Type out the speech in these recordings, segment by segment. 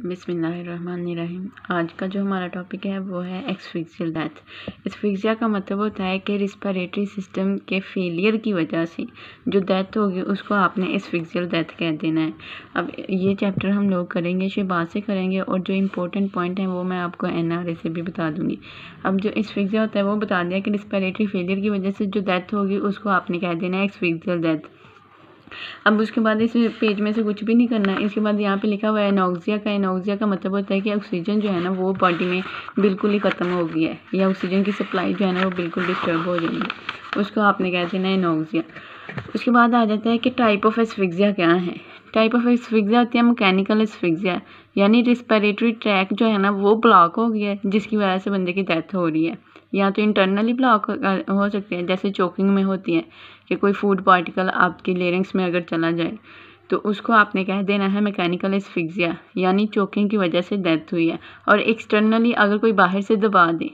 बिसमीम आज का जो हमारा टॉपिक है वो है एक्सफिक्सियल डेथ एक्सफिक्सिया का मतलब होता है कि रिस्पायरेटरी सिस्टम के फेलियर की वजह से जो डेथ होगी उसको आपने एक्सफिक्सियल डेथ कह देना है अब ये चैप्टर हम लोग करेंगे शबाज से करेंगे और जो इंपॉर्टेंट पॉइंट हैं वो मैं आपको एन आर ए से भी बता दूँगी अब जो एक्सफिक्सिया होता है वो बता दिया कि रिस्पायरेटरी फेलियर की वजह से जो डेथ होगी उसको आपने कह देना है एक्सफिक्सियल डेथ अब उसके बाद इस पेज में से कुछ भी नहीं करना इसके बाद यहाँ पे लिखा हुआ है एनोक्सिया का एनोक्सिया का मतलब होता है कि ऑक्सीजन जो है ना वो बॉडी में बिल्कुल ही ख़त्म हो गया है या ऑक्सीजन की सप्लाई जो है ना वो बिल्कुल डिस्टर्ब हो जाएगी उसको आपने कह देना एनोक्सिया उसके बाद आ जाता है कि टाइप ऑफ एसफिक्सिया क्या है टाइप ऑफ एस्फिक्सिया होती है मैकेनिकल एस्फिक्सिया यानी रिस्पायरेटरी ट्रैक जो है ना वो ब्लॉक हो गया है जिसकी वजह से बंदे की डेथ हो रही है या तो इंटरनली ब्लॉक हो सकती है जैसे चोकिंग में होती है कि कोई फूड पार्टिकल आपकी लेरिंग्स में अगर चला जाए तो उसको आपने कह देना है मैकेनिकल एस्फिक्सिया यानी चोकिंग की वजह से डेथ हुई है और एक्सटर्नली अगर कोई बाहर से दबा दे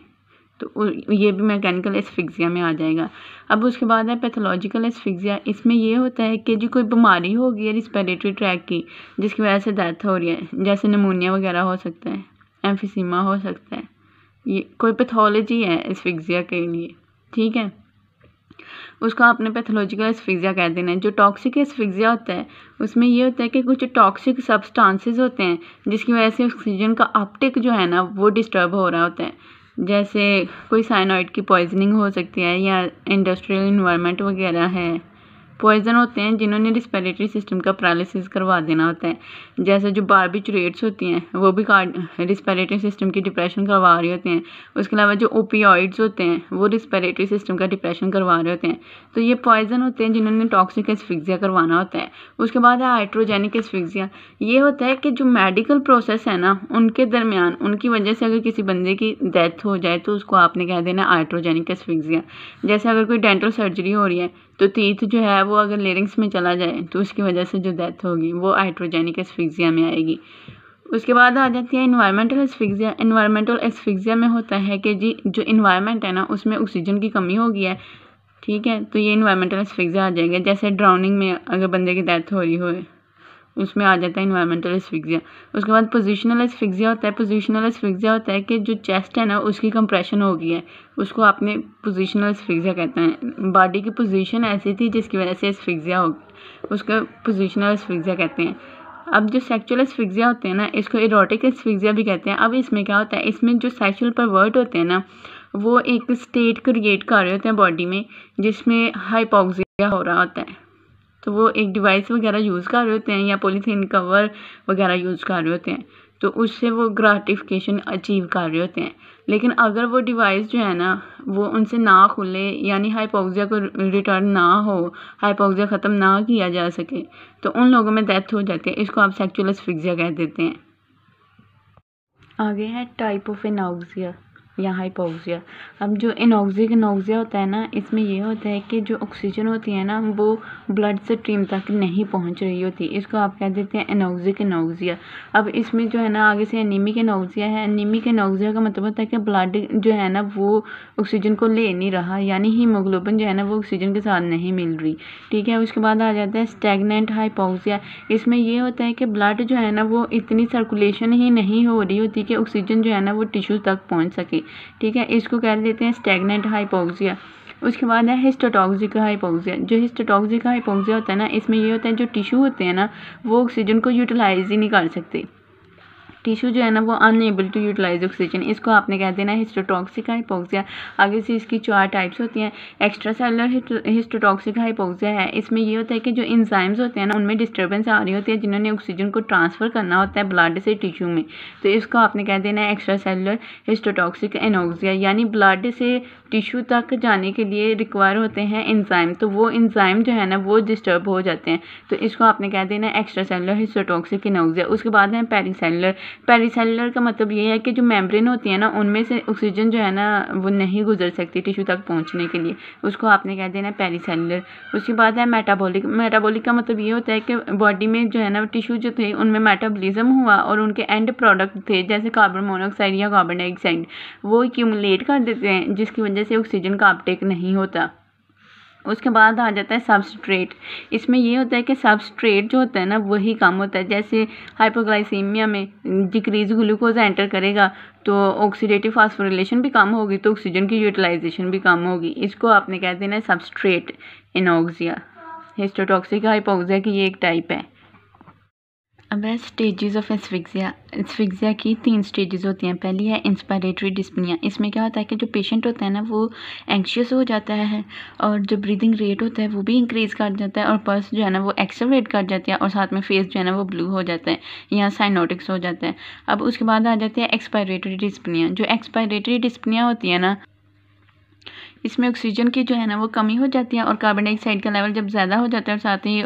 तो ये भी मैकेनिकल एसफिक्सिया में आ जाएगा अब उसके बाद है पैथोलॉजिकल एसफिक्सिया इसमें ये होता है कि जी कोई बीमारी होगी है रिस्पेरेटरी ट्रैक की जिसकी वजह से डेथ हो रही है जैसे नमूनिया वगैरह हो सकता है एम्फिसीमा हो सकता है ये कोई पैथोलॉजी है एसफिक्सिया के लिए ठीक है उसको आपने पैथोलॉजिकल एसफिक्सिया कह देना है जो टॉक्सिक एसफिक्सिया होता है उसमें ये होता है कि कुछ टॉक्सिक सब्सटेंसेस होते हैं जिसकी वजह से ऑक्सीजन का अपटेक जो है ना वो डिस्टर्ब हो रहा होता है जैसे कोई साइनॉइड की पॉइजनिंग हो सकती है या इंडस्ट्रियल इन्वायरमेंट वगैरह है पॉइज़न होते हैं जिन्होंने रिस्पेरेटरी सिस्टम का पैरालिसिस करवा देना होता है जैसे जो बारबिचुरेट्स होती हैं वो भी कार्ड रिस्पेरेटरी सिस्टम की डिप्रेशन करवा रहे होते हैं उसके अलावा जो ओपियाइड्स होते हैं वो रिस्पेरेटरी सिस्टम का डिप्रेशन करवा रहे होते हैं तो ये पॉइज़न होते हैं जिन्होंने टॉक्सिक एसफिक्जिया करवाना होता है उसके बाद है हाइड्रोजेनिक एसफिक्जिया ये होता है कि जो मेडिकल प्रोसेस है ना उनके दरमियान उनकी वजह से अगर किसी बंदे की डेथ हो जाए तो उसको आपने कह देना हाइड्रोजेनिक एसफिक्जिया जैसे अगर कोई डेंटल सर्जरी हो रही है तो तीर्थ जो है वो अगर लेरिंग्स में चला जाए तो उसकी वजह से जो डेथ होगी वो हाइड्रोजेनिक एसफिक्जिया में आएगी उसके बाद आ जाती है इन्वायरमेंटल एसफिक्जिया इन्वायरमेंटल एसफिक्जिया में होता है कि जी जो इन्वायरमेंट है ना उसमें ऑक्सीजन की कमी हो गई है ठीक है तो ये इन्वायरमेंटल एसफिक्जिया आ जाएगा जैसे ड्राउनिंग में अगर बंदे की डेथ हो रही हो उसमें आ जाता है इन्वायरमेंटल एसफिक्जिया उसके बाद पोजिशनल एसफिक्जिया होता है पोजिशनल एसफिक्जिया होता है कि जो चेस्ट है ना उसकी कंप्रेशन हो गई है उसको आपने पोजिशनल एसफिक्जिया कहते हैं बॉडी की पोजिशन ऐसी थी जिसकी वजह से एसफिक्जिया हो उसको पोजिशनल एसफिक्जिया कहते हैं अब जो सेक्चुअल एसफिक्जिया होते हैं ना इसको इरोटिक एसफिक्जिया भी कहते हैं अब इसमें क्या होता है इसमें जो सेक्चुअल परवर्ट होते हैं ना वो एक स्टेट क्रिएट कर रहे होते हैं बॉडी में जिसमें हाइपोक्सिया हो रहा होता है तो वो एक डिवाइस वगैरह यूज़ कर रहे होते हैं या पोलिथीन कवर वगैरह यूज़ कर रहे होते हैं तो उससे वो ग्राटिफिकेशन अचीव कर रहे होते हैं लेकिन अगर वो डिवाइस जो है ना वो उनसे ना खुले यानी हाइपोक्सिया को रिटर्न ना हो हाइपोक्सिया ख़त्म ना किया जा सके तो उन लोगों में डेथ हो जाती है इसको आप सेक्चुअल एस्फिक्सिया कह देते हैं आगे है टाइप ऑफ एनाउक्सिया या हाइपोक्सिया अब जो इनऑक्सिक इनॉक्सिया होता है ना इसमें यह होता है कि जो ऑक्सीजन होती है ना वो ब्लड से स्ट्रीम तक नहीं पहुँच रही होती इसको आप कह देते हैं इनॉक्सिक इनॉक्सिया अब इसमें जो है ना आगे से एनीमिक इनॉक्सिया है एनीमिक इनॉक्सिया का मतलब होता है कि ब्लड जो है ना वो ऑक्सीजन को ले नहीं रहा यानी हीमोग्लोबिन जो है ना वो ऑक्सीजन के साथ नहीं मिल रही ठीक है उसके बाद आ जाता है स्टेगनेंट हाइपोक्सिया इसमें यह होता है कि ब्लड जो है ना वो इतनी सर्कुलेशन ही नहीं हो रही होती कि ऑक्सीजन जो है ना वो टिश्यू तक पहुँच सके ठीक है इसको कह देते हैं स्टेगनेंट हाइपोक्सिया उसके बाद है हिस्टोटॉक्सिक हाइपोक्सिया जो हिस्टोटॉक्सिक हाइपोक्सिया होता है ना इसमें ये होता है जो टिश्यू होते हैं ना वो ऑक्सीजन को यूटिलाइज ही नहीं कर सकते टिश्यू जो है ना वो अनएबल टू यूटिलाइज ऑक्सीजन इसको आपने कह देना हिस्टोटॉक्सिक हाइपोक्सिया आगे से इसकी चार टाइप्स होती हैं एक्स्ट्रा सेलर हिस्टोटॉक्सिक हाइपोक्सिया है इसमें ये होता है कि जो इंजाइम्स होते हैं ना उनमें डिस्टर्बेंस आ रही होती है जिन्होंने ऑक्सीजन को ट्रांसफ़र करना होता है ब्लड से टिश्यू में तो इसको आपने कह देना है एक्स्ट्रा सेलर हिस्टोटॉक्सिक एनोक्सिया यानी ब्लड से टिश्यू तक जाने के लिए रिक्वायर होते हैं इंजाइम तो वो इंजाइम जो है ना वो डिस्टर्ब हो जाते हैं तो इसको आपने कह देना एक्स्ट्रा सेलर हिस्टोटॉक्सिक एनोक्सिया उसके बाद है पेरीसेलर पेरीसेलुलर का मतलब ये है कि जो मेम्ब्रेन होती है ना उनमें से ऑक्सीजन जो है ना वो नहीं गुजर सकती टिशू तक पहुँचने के लिए उसको आपने कह देना पेरीसेलुलर उसके बाद है मेटाबॉलिक मेटाबॉलिक का मतलब ये होता है कि बॉडी में जो है ना टिशू जो थे उनमें मेटाबॉलिज्म हुआ और उनके एंड प्रोडक्ट थे जैसे कार्बन मोनोऑक्साइड या कार्बन डाइऑक्साइड वो एक्यूमुलेट कर देते हैं जिसकी वजह से ऑक्सीजन का अपटेक नहीं होता उसके बाद आ जाता है सबस्ट्रेट इसमें ये होता है कि सबस्ट्रेट जो होता है ना वही काम होता है जैसे हाइपोग्लाइसीमिया में डिक्रीज ग्लूकोज एंटर करेगा तो ऑक्सीडेटिव फास्फोरिलेशन भी कम होगी तो ऑक्सीजन की यूटिलाइजेशन भी कम होगी इसको आपने कह देना है सबस्ट्रेट इनोक्सिया हिस्टोटॉक्सिक हाइपोक्सिया की ये एक टाइप है अब है स्टेजेस ऑफ एसफिक्सिया एसफिक्सिया की तीन स्टेजेस होती हैं पहली है इंस्पायरेटरी डिस्पनिया इसमें क्या होता है कि जो पेशेंट होता है ना वो एंक्शियस हो जाता है और जो ब्रीदिंग रेट होता है वो भी इंक्रीज़ कर जाता है और पर्स जो है ना वो एक्सेलरेट कर जाती है और साथ में फेस जो है ना वो ब्लू हो जाता है या साइनोटिक्स हो जाता है अब उसके बाद आ जाती है एक्सपायरेटरी डिस्पनिया जो एक्सपायरेटरी डिस्पनिया होती है ना इसमें ऑक्सीजन की जो है ना वो कमी हो जाती है और कार्बन डाइऑक्साइड का लेवल जब ज़्यादा हो जाता है और साथ ही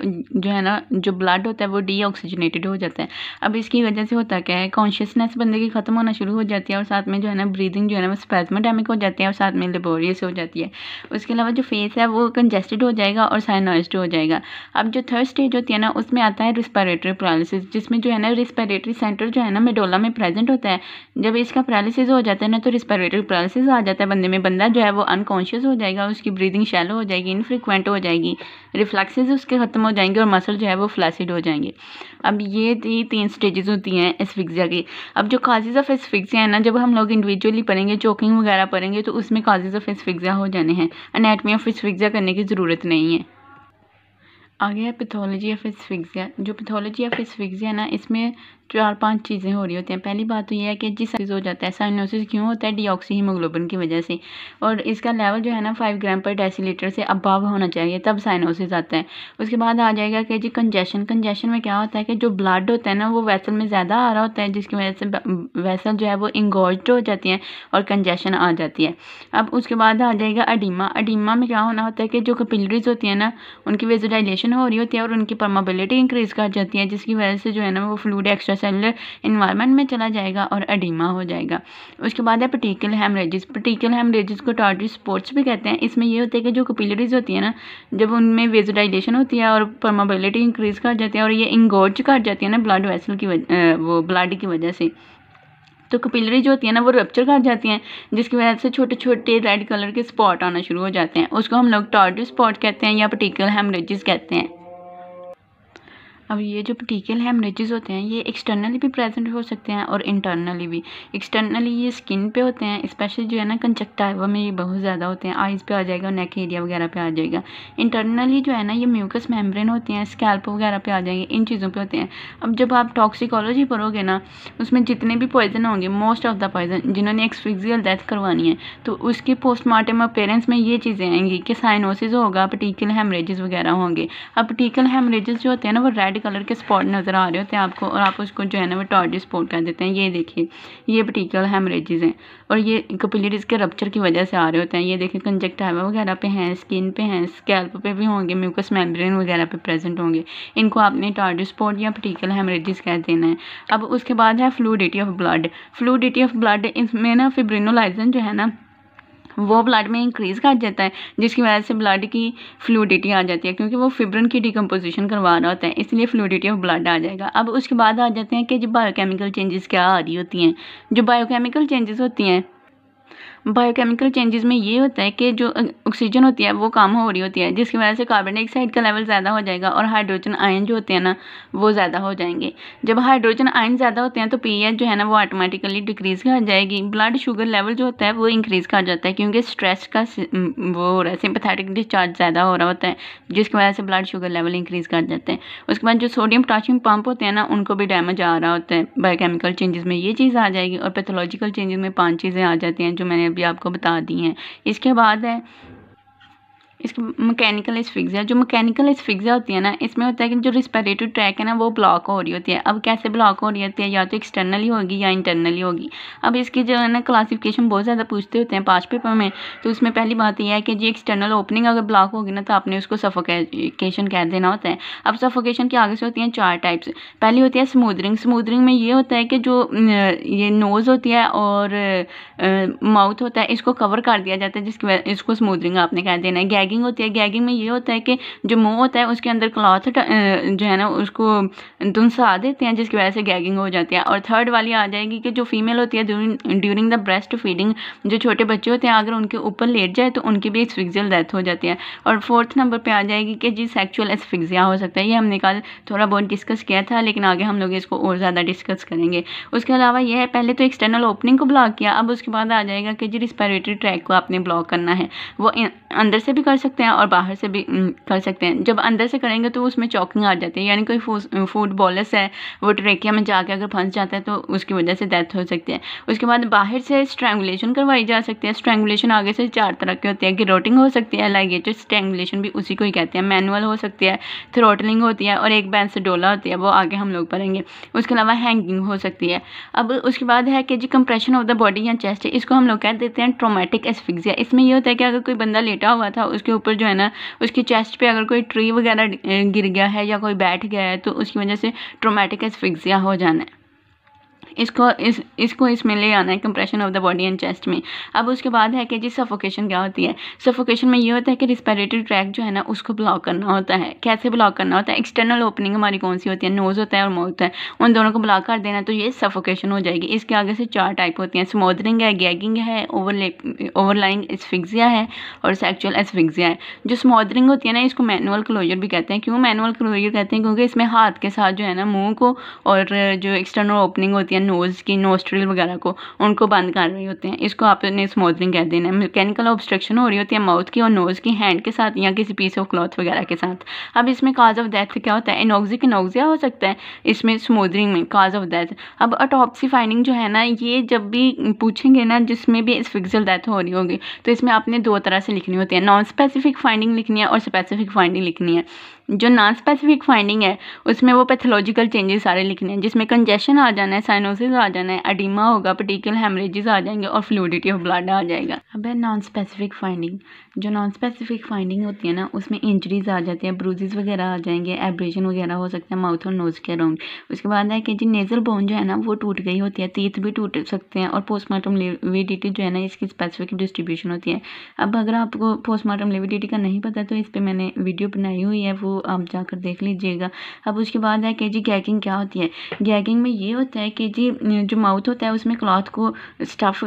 जो है ना जो ब्लड होता है वो डीऑक्सीजनेटेड हो जाता है अब इसकी वजह से होता क्या है कॉन्शियसनेस बंदे की ख़त्म होना शुरू हो जाती है और साथ में जो है ना ब्रीदिंग जो है ना वो स्पैजमाडेमिक हो जाती है और साथ में लेबोरियस हो जाती है उसके अलावा जो फेस है वो कंजेस्टेड हो जाएगा और साइनोइड हो जाएगा अब जो थर्ड स्टेज होती है ना उसमें आता है रिस्पायरेटरी पैरालिसिस जिसमें जो है ना रिस्पायरेटरी सेंटर जो है ना मेडोला में प्रेजेंट होता है जब इसका पैरालिसिस हो जाता है ना तो रिस्पायरेटरी पैरालिसिस आ जाता है बंदे में बंदा जो है वो अनकॉन्श कॉन्शियस हो जाएगा उसकी ब्रीदिंग शैलो हो जाएगी इनफ्रिक्वेंट हो जाएगी रिफ्लैक्सेज उसके ख़त्म हो जाएंगे और मसल जो है वो फ्लैसिड हो जाएंगे अब ये थी तीन स्टेजेस होती हैं एसफिक्सिया की अब जो काजेज़ ऑफ एसफिक्सिया है ना जब हम लोग इंडिविजुअली पढ़ेंगे चौकिंग वगैरह पढ़ेंगे तो उसमें काजेज़ ऑफ एसफिक्सिया हो जाने हैं अनेटमी ऑफ एसफिक्सिया करने की ज़रूरत नहीं है आ गया है पैथोलॉजी ऑफ एसफिक्सिया जो पैथोलॉजी ऑफ है ना इसमें चार पांच चीज़ें हो रही होती हैं पहली बात तो यह है कि जिस हो जाता है साइनोसिस क्यों होता है डीऑक्सी हीमोग्लोबिन की वजह से और इसका लेवल जो है ना फाइव ग्राम पर डेसीलीटर से अबाव होना चाहिए तब साइनोसिस आता है उसके बाद आ जाएगा कि जी कंजेशन कंजेशन में क्या होता है कि जो ब्लड होता है ना वो वैसल में ज़्यादा आ रहा होता है जिसकी वजह से वैसल जो है वो इंगोज हो जाती है और कंजेशन आ जाती है अब उसके बाद आ जाएगा अडीमा अडीमा में क्या होना होता है कि जो कपिलरीज होती हैं ना उनकी वेजोडाइजेशन हो रही होती है और उनकी परमाबिलिटी इंक्रीज़ कर जाती है जिसकी वजह से जो है ना वो फ्लूड एक्स्ट्रा सेलर इन्वायरमेंट में चला जाएगा और अडीमा हो जाएगा उसके बाद है पर्टिकल हेमरेजिस पर्टिकल हेमरेजिस को टॉर्टरी स्पोर्ट्स भी कहते हैं इसमें यह होता है कि जो कपिलरीज होती है ना जब उनमें वेजिटाइजेशन होती है और परमाबिलिटी इंक्रीज़ कर जाती है और ये इंगोर्ज कर जाती है ना ब्लड वेसल की वो ब्लड की वजह से तो कपिलरी जो होती है ना वो रप्चर कर जाती हैं जिसकी वजह से छोटे छोटे रेड कलर के स्पॉट आना शुरू हो जाते हैं उसको हम लोग टॉर्डर स्पॉट कहते हैं या पर्टिकुलर हेमरेजिस कहते हैं अब ये जो पटीकल हेमरेजेस होते हैं ये एक्सटर्नली भी प्रेजेंट हो सकते हैं और इंटरनली भी एक्सटर्नली ये स्किन पे होते हैं स्पेशली जो है ना कंजक्टाइवा में ये बहुत ज़्यादा होते हैं आइज़ पे आ जाएगा और नेक एरिया वगैरह पे आ जाएगा इंटरनली जो है ना ये म्यूकस मेम्ब्रेन होते हैं स्कैल्प वगैरह पे आ जाएंगे इन चीज़ों पर होते हैं अब जब आप टॉक्सिकोलॉजी पढ़ोगे ना उसमें जितने भी पॉइजन होंगे मोस्ट ऑफ द पॉइजन जिन्होंने एक्सफिजियल डेथ करवानी है तो उसकी पोस्टमार्टम अपेरेंस में ये चीज़ें आएंगी कि साइनोसिस होगा पटीकल हेमरेजेस वगैरह होंगे अब पटीकल हेमरेजेस जो होते हैं ना वो रेड कलर के स्पॉट नज़र आ रहे होते हैं आपको और आप उसको जो है ना वो टॉर्डी स्पॉट कर देते हैं ये देखिए ये पर्टिकुलर हेमरेजेज हैं और ये कपिलरीज इसके रप्चर की वजह से आ रहे होते हैं ये देखिए कंजक्टाइवा वगैरह पे हैं स्किन पे हैं स्कैल्प पे भी होंगे म्यूकस मेम्ब्रेन वगैरह पे प्रेजेंट होंगे इनको आपने टॉर्डी स्पॉट या पर्टिकुलर हेमरेजेज कह देना है अब उसके बाद है fluidity of blood fluidity of blood इसमें ना फिब्रिनोलाइजन जो है ना वो ब्लड में इंक्रीज़ कर जाता है जिसकी वजह से ब्लड की फ्लूडिटी आ जाती है क्योंकि वो फिब्रन की डिकम्पोजिशन करवा रहा होता है इसलिए फ्लूडिटी ऑफ ब्लड आ जाएगा अब उसके बाद आ जाते हैं कि जो बायोकेमिकल चेंजेस क्या आ रही होती हैं जो बायोकेमिकल चेंजेस होती हैं बायोकेमिकल चेंजेस में ये होता है कि जो ऑक्सीजन होती है वो कम हो रही होती है जिसकी वजह से कार्बन डाइऑक्साइड का लेवल ज़्यादा हो जाएगा और हाइड्रोजन आयन जो होते हैं ना वो ज़्यादा हो जाएंगे जब हाइड्रोजन आयन ज़्यादा होते हैं तो पी जो है ना वो ऑटोमेटिकली डिक्रीज़ कर जाएगी ब्लड शुगर लेवल जो होता है वो इंक्रीज़ कर जाता है क्योंकि स्ट्रेस का वो हो रहा है सिंपथेटिक डिस्चार्ज ज़्यादा हो रहा होता है जिसकी वजह से ब्लड शुगर लेवल इंक्रीज़ कर जाते हैं उसके बाद जो सोडियम पोटाशियम पम्प होते हैं ना उनको भी डैमेज आ रहा होता है बायोकेमिकल चेंजेस में ये चीज़ आ जाएगी और पैथोलॉजिकल चेंजेस में पाँच चीज़ें आ जाती हैं जो मैंने भी आपको बता दी हैं इसके बाद है इसकी मैकेनिकल इस्फिक्सिया जो मैकेनिकल इस्फिक्सिया होती है ना इसमें होता है कि जो रिस्पायरेटरी ट्रैक है ना वो ब्लॉक हो रही होती है अब कैसे ब्लॉक हो रही होती है या तो एक्सटर्नली होगी या इंटरनली होगी अब इसकी जो है ना क्लासिफिकेशन बहुत ज़्यादा पूछते होते हैं पाँच पेपर में तो उसमें पहली बात यह है कि जी एक्सटर्नल ओपनिंग अगर ब्लॉक होगी ना तो आपने उसको सफोकेशन कह देना होता है अब सफोकेशन के आगे से होती हैं चार टाइप्स पहली होती है स्मूदरिंग स्मूदरिंग में ये होता है कि जो ये नोज़ होती है और माउथ होता है इसको कवर कर दिया जाता है जिसकी वजह इसको स्मूदरिंग आपने कह देना है गैगिंग होती है गैगिंग में ये होता है कि जो मुँह होता है उसके अंदर क्लॉथ जो है ना उसको दुनसा देते हैं जिसकी वजह से गैगिंग हो जाती है और थर्ड वाली आ जाएगी कि जो फीमेल होती है ड्यूरिंग द ब्रेस्ट फीडिंग जो छोटे बच्चे होते हैं अगर उनके ऊपर लेट जाए तो उनकी भी एक्सफिक्जियल डेथ हो जाती है और फोर्थ नंबर पर आ जाएगी कि जी सेक्चुअल एक्सफिक्जिया हो सकता है ये हमने कल थोड़ा बहुत डिस्कस किया था लेकिन आगे हम लोग इसको और ज़्यादा डिस्कस करेंगे उसके अलावा यह है पहले तो एक्सटर्नल ओपनिंग को ब्लॉक किया अब उसके बाद आ जाएगा कि जी रिस्पायरेटरी ट्रैक को आपने ब्लॉक करना है वो अंदर से भी कर सकते हैं और बाहर से भी कर सकते हैं जब अंदर से करेंगे तो उसमें चौकिंग आ जाती है यानी कोई फूड बॉलस है वो ट्रेकिया में जाके अगर फंस जाता है तो उसकी वजह से डेथ हो सकती है उसके बाद बाहर से स्ट्रैंगुलेशन करवाई जा सकती है स्ट्रैंगुलेशन आगे से चार तरह के होते हैं गिरोटिंग हो सकती है लाइगेटेड स्ट्रैंगुलेशन भी उसी को ही कहते हैं मैनुअल हो सकती है थ्रोटलिंग होती है और एक बैंसडोला होती है वो आगे हम लोग पढ़ेंगे उसके अलावा हैंगिंग हो सकती है अब उसके बाद है कि जी कंप्रेशन ऑफ द बॉडी या चेस्ट इसको हम लोग कह देते हैं ट्रोमेटिक एस्फिक्सिया इसमें यह होता है कि अगर कोई बंदा लेटा हुआ था उस उसके ऊपर जो है ना उसकी चेस्ट पे अगर कोई ट्री वगैरह गिर गया है या कोई बैठ गया है तो उसकी वजह से ट्रोमेटिक एसफिक्सिया हो जाना है इसको इस इसको इसमें ले आना है compression of the body and chest में अब उसके बाद है कि जी सफोकेशन क्या होती है सफोकेशन में ये होता है कि रिस्पायरेटरी ट्रैक जो है ना उसको ब्लॉक करना होता है कैसे ब्लॉक करना होता है एक्सटर्नल ओपनिंग हमारी कौन सी होती है नोज़ होता है और माउथ है उन दोनों को ब्लॉक कर देना तो ये सफोकेशन हो जाएगी इसके आगे से चार टाइप होती हैं स्मोदरिंग है गैगिंग है ओवरले ओवरलाइंग एसफिक्जिया है और सेक्चुअल एसफिक्जिया है जो स्मोदरिंग होती है ना इसको मैनुअल क्लोजर भी कहते हैं क्यों मैनुअल क्लोजर कहते हैं क्योंकि इसमें हाथ के साथ जो है ना मुँह को और जो एक्सटर्नल ओपनिंग होती है होती है नोज़ की नोस्ट्रिल वगैरह को उनको बंद कर रही होते हैं इसको आपने स्मूथनिंग कह देना है मैकेनिकल ऑब्स्ट्रक्शन हो रही होती है माउथ की और नोज़ की हैंड के साथ या किसी पीस ऑफ क्लॉथ वगैरह के साथ अब इसमें काज ऑफ डेथ क्या होता है इनोक्जिक इनोक्जिया हो सकता है इसमें स्मोदरिंग में काज ऑफ डेथ अब अटोपसी फाइंडिंग जो है ना ये जब भी पूछेंगे ना जिसमें भी फिक्सल डेथ हो रही होगी तो इसमें आपने दो तरह से लिखनी होती है नॉन स्पेसिफिक फाइंडिंग लिखनी है और स्पेसिफिक फाइंडिंग लिखनी है जो नॉन स्पेसिफिक फाइंडिंग है उसमें वो पैथोलॉजिकल चेंजेस सारे लिखने हैं जिसमें कंजेशन आ जाना है साइनोसिस आ जाना है एडिमा होगा पर्टिकुलर हेमरेजेस आ जाएंगे और फ्लूडिटी ऑफ ब्लड आ जाएगा अब है नॉन स्पेसिफिक फाइंडिंग जो नॉन स्पेसिफिक फाइंडिंग होती है ना उसमें इंजरीज आ जाती हैं ब्रूजेज वगैरह आ जाएंगे एब्रेशन वगैरह हो सकता है माउथ और नोज़ के अराउंड उसके बाद है कि जी नेज़ल बोन जो है ना वो टूट गई होती है तीत भी टूट सकते हैं और पोस्टमार्टम लिविडिटी जो है ना इसकी स्पेसिफिक डिस्ट्रीब्यूशन होती है अब अगर आपको पोस्टमार्टम लिविडिटी का नहीं पता तो इस पर मैंने वीडियो बनाई हुई है वो आप जाकर देख लीजिएगा अब उसके बाद है कि जी गैगिंग क्या होती है गैगिंग में ये होता है कि जी जो माउथ होता है उसमें क्लॉथ को स्टफ़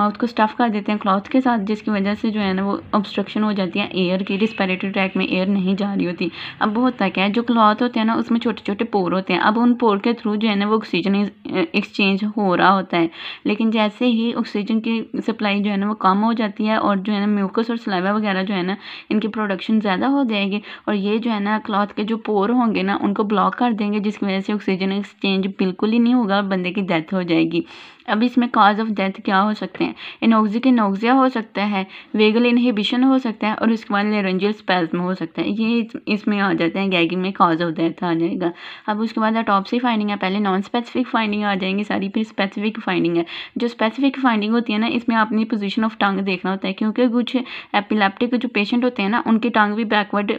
माउथ को स्टफ़ कर देते हैं क्लॉथ के साथ जिसकी वजह से जो है ना वो ऑब्स्ट्रक्शन हो जाती है एयर की रिस्पायरेटरी ट्रैक में एयर नहीं जा रही होती अब होता क्या है जो क्लॉथ होते हैं ना उसमें छोटे छोटे पोर होते हैं अब उन पोर के थ्रू जो है ना वो ऑक्सीजन एक्सचेंज हो रहा होता है लेकिन जैसे ही ऑक्सीजन की सप्लाई जो है ना वो कम हो जाती है और जो है ना म्यूकस और सलाइवा वगैरह जो है ना इनकी प्रोडक्शन ज़्यादा हो जाएगी और ये जो है ना क्लॉथ के जो पोर होंगे ना उनको ब्लॉक कर देंगे जिसकी वजह से ऑक्सीजन एक्सचेंज बिल्कुल ही नहीं होगा और बंदे की डेथ हो जाएगी अब इसमें काज ऑफ डेथ क्या हो सकते हैं इनोक्जिक इनोक्जिया हो सकता है वेगल इनहिबिशन हो सकता है और उसके बाद लेरेंजियल स्पेल्स में हो सकता है ये इसमें आ जाते हैं गैगिंग में काज ऑफ डेथ आ जाएगा अब उसके बाद अटॉपसी फाइंडिंग है पहले नॉन स्पेसिफिक फाइंडिंग फाइंडिंग आ जाएंगी सारी फिर स्पेसिफिक फाइंडिंग है जो स्पेसिफिक फाइंडिंग होती है ना इसमें आपने पोजिशन ऑफ टंग देखना होता है क्योंकि कुछ एपिलेप्टिक जो पेशेंट होते हैं ना उनकी टंग भी बैकवर्ड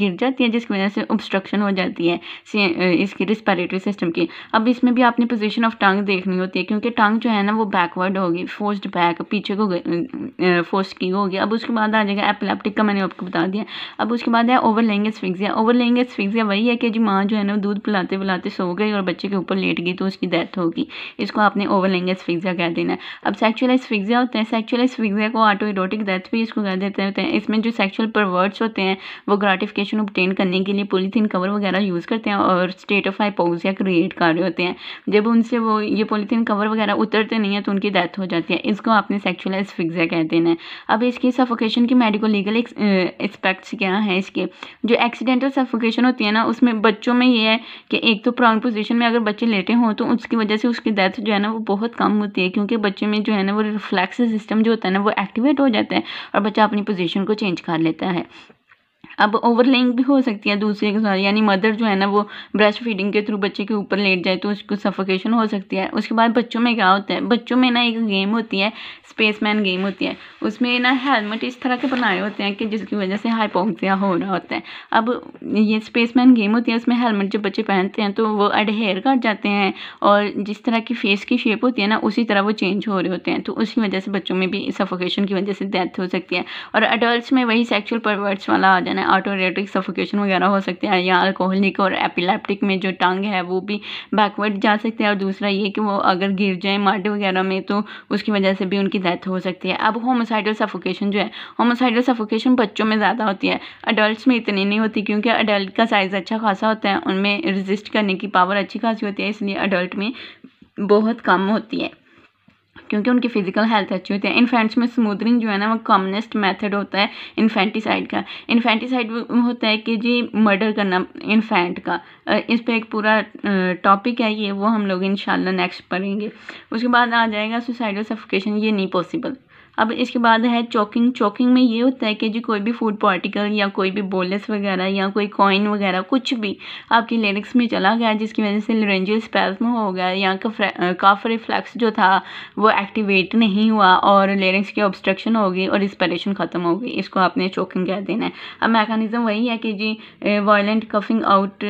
गिर जाती है जिसकी वजह से ऑब्स्ट्रक्शन हो जाती है इसकी रिस्पायरेटरी सिस्टम की अब इसमें भी आपने पोजिशन ऑफ टंग देखनी होती है क्योंकि टंग जो है ना वो बैकवर्ड होगी फोर्स्ड बैक पीछे को फोर्स की होगी अब उसके बाद आ जाएगा एपिलेप्टिक का मैंने आपको बता दिया अब उसके बाद है ओवर लेंगे स्फिक्सिया ओवर लेंगे स्फिक्सिया वही है कि जी माँ जो है ना दूध पिलाते पिलाते सो गई और बच्चे के ऊपर लेट गई तो उसकी की डेथ होगी इसको आपने ओवरलिंग एस्फिक्सिया कह देना है अब सेक्चुअल एस्फिक्सिया होते हैं सेक्चुअल एस्फिक्सिया को ऑटो इरोटिक डेथ भी इसको कह देते होते हैं इसमें जो सेक्चुअल परवर्ड्स होते हैं वो ग्राटिफिकेशन ऑप्टेन करने के लिए पोलीथीन कवर वगैरह यूज़ करते हैं और स्टेट ऑफ हाइपोजिया क्रिएट कर रहे होते हैं जब उनसे वो ये पोलीथीन कवर वगैरह उतरते नहीं है तो उनकी डेथ हो जाती है इसको आपने सेक्चुअल एस्फिक्सिया कह देना है अब इसकी सफोकेशन की मेडिको लीगल एक्सपेक्ट्स क्या है इसके जो एक्सीडेंटल सफोकेशन होती है ना उसमें बच्चों में ये है कि एक तो प्रॉन पोजिशन में अगर बच्चे लेटे हों तो उसकी वजह से उसकी डेथ जो है ना वो बहुत कम होती है क्योंकि बच्चे में जो है ना वो रिफ्लैक्स सिस्टम जो होता है ना वो एक्टिवेट हो जाता है और बच्चा अपनी पोजिशन को चेंज कर लेता है अब ओवरलेइंग भी हो सकती है दूसरे के साथ यानी मदर जो है ना वो ब्रेस्ट फीडिंग के थ्रू बच्चे के ऊपर लेट जाए तो उसको सफोकेशन हो सकती है उसके बाद बच्चों में क्या होता है बच्चों में ना एक गेम होती है स्पेस मैन गेम होती है उसमें ना हेलमेट इस तरह के बनाए होते हैं कि जिसकी वजह से हाइपोक्सिया हो रहा होता है अब ये स्पेस मैन गेम होती है उसमें हेलमेट जब बच्चे पहनते हैं तो वो अडहेयर कर जाते हैं और जिस तरह की फेस की शेप होती है ना उसी तरह वो चेंज हो रहे होते हैं तो उसकी वजह से बच्चों में भी सफोकेशन की वजह से डेथ हो सकती है और अडल्ट में वही सेक्चुअल परवर्ट्स वाला आ जाना ऑटोरेटिक सफोकेशन वगैरह हो सकते हैं या अल्कोहलिक और एपिलेप्टिक में जो टंग है वो भी बैकवर्ड जा सकते हैं और दूसरा ये कि वो अगर गिर जाए माटे वगैरह में तो उसकी वजह से भी उनकी डेथ हो सकती है अब होमोसाइडल सफोकेशन जो है होमोसाइडल सफोकेशन बच्चों में ज़्यादा होती है अडल्ट में इतनी नहीं होती क्योंकि अडल्ट का साइज़ अच्छा खासा होता है उनमें रजिस्ट करने की पावर अच्छी खासी होती है इसलिए अडल्ट में बहुत कम होती है क्योंकि उनकी फिजिकल हेल्थ अच्छी होती है इन्फेंट्स में स्मूदनिंग जो है ना वो कॉमनेस्ट मेथड होता है इन्फेंटिसाइड का इन्फेंटिसाइड होता है कि जी मर्डर करना इन्फेंट का इस पर एक पूरा टॉपिक है ये वो हम लोग इन नेक्स्ट पढ़ेंगे उसके बाद आ जाएगा सुसाइडल सफोकेशन ये नहीं पॉसिबल अब इसके बाद है चौकिंग चौकिंग में ये होता है कि जी कोई भी फूड पार्टिकल या कोई भी बोलेस वगैरह या कोई कॉइन वगैरह कुछ भी आपकी लिरिक्स में चला गया जिसकी वजह से स्पेल्स में हो गया या काफ रिफ्लैक्स जो था वो एक्टिवेट नहीं हुआ और लिरिक्स की ऑब्स्ट्रक्शन हो गई और इंस्परेशन ख़त्म हो गई इसको आपने चॉकिंग कह देना है अब मैकानिज़म वही है कि जी वायलेंट कफिंग आउट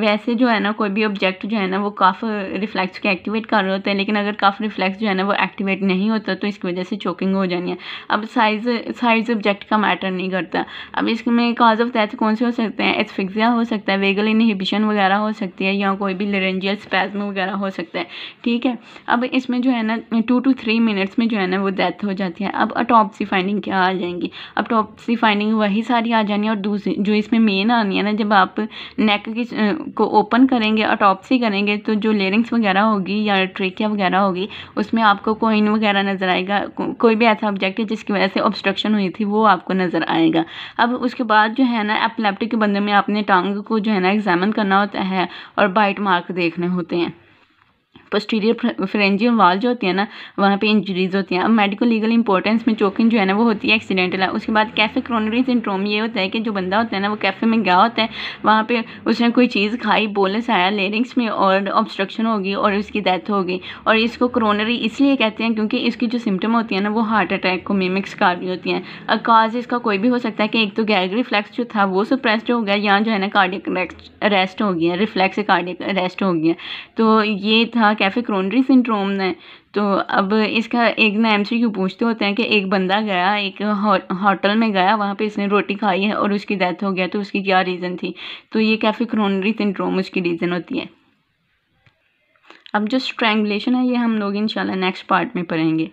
वैसे जो है ना कोई भी ऑब्जेक्ट जो है ना वो काफ रिफ्लैक्स को एक्टिवेट कर रहे होते हैं लेकिन अगर काफ रिफ्लैक्स जो है ना वो एक्टिवेट नहीं होता तो इसकी वजह से चौकिंग हो जानी है अब साइज साइज ऑब्जेक्ट का मैटर नहीं करता अब इसमें कॉज ऑफ डेथ कौन से हो सकते हैं एसफिक्सिया हो सकता है वेगल इनहिबिशन वगैरह हो सकती है या कोई भी लरेंजियल स्पैज वगैरह हो सकता है ठीक है अब इसमें जो है ना टू टू थ्री मिनट्स में जो है ना वो डेथ हो जाती है अब अटॉपसी फाइंडिंग क्या आ जाएंगी अब टॉपसी फाइंडिंग वही सारी आ जानी है और दूसरी जो इसमें मेन आनी है ना जब आप नेक की को ओपन करेंगे अटॉपसी करेंगे तो जो लेरिंग्स वगैरह होगी या ट्रेकिया वगैरह होगी उसमें आपको कोइन वगैरह नज़र आएगा को, कोई भी ऐसा ऑब्जेक्ट है जिसकी वजह से ऑब्स्ट्रक्शन हुई थी वो आपको नज़र आएगा अब उसके बाद जो है ना एपलेप्टिक के बंदे में आपने टांग को जो है ना एग्जामिन करना होता है और बाइट मार्क देखने होते हैं पोस्टीरियर फ्रेंजियम वाल जो होती है ना वहाँ पे इंजरीज होती हैं अब मेडिकल लीगल इंपॉर्टेंस में चोकिंग जो है ना वो होती है एक्सीडेंटल उसके बाद कैफे क्रोनरी सिंड्रोम ये होता है कि जो बंदा होता है ना वो कैफ़े में गया होता है वहाँ पर उसने कोई चीज़ खाई बोलस आया लेरिंग्स में और ऑब्स्ट्रक्शन होगी और उसकी डेथ होगी और इसको क्रोनरी इसलिए कहते हैं क्योंकि इसकी जो सिम्टम होती है ना वो हार्ट अटैक को मिमिक्स कर रही होती हैं अब काज इसका कोई भी हो सकता है कि एक तो गैर रिफ्लैक्स जो था वो सप्रेस्ड हो गया या जो है ना कार्डिक अरेस्ट हो गया रिफ्लैक्स कार्डिक अरेस्ट हो गया तो ये था कैफ़े क्रोनरी सिंड्रोम है तो अब इसका एक ना एम पूछते होते हैं कि एक बंदा गया एक होटल में गया वहाँ पे इसने रोटी खाई है और उसकी डेथ हो गया तो उसकी क्या रीज़न थी तो ये कैफ़े क्रोनरी सिंड्रोम उसकी रीज़न होती है अब जो स्ट्रैंगुलेशन है ये हम लोग इन नेक्स्ट पार्ट में पढ़ेंगे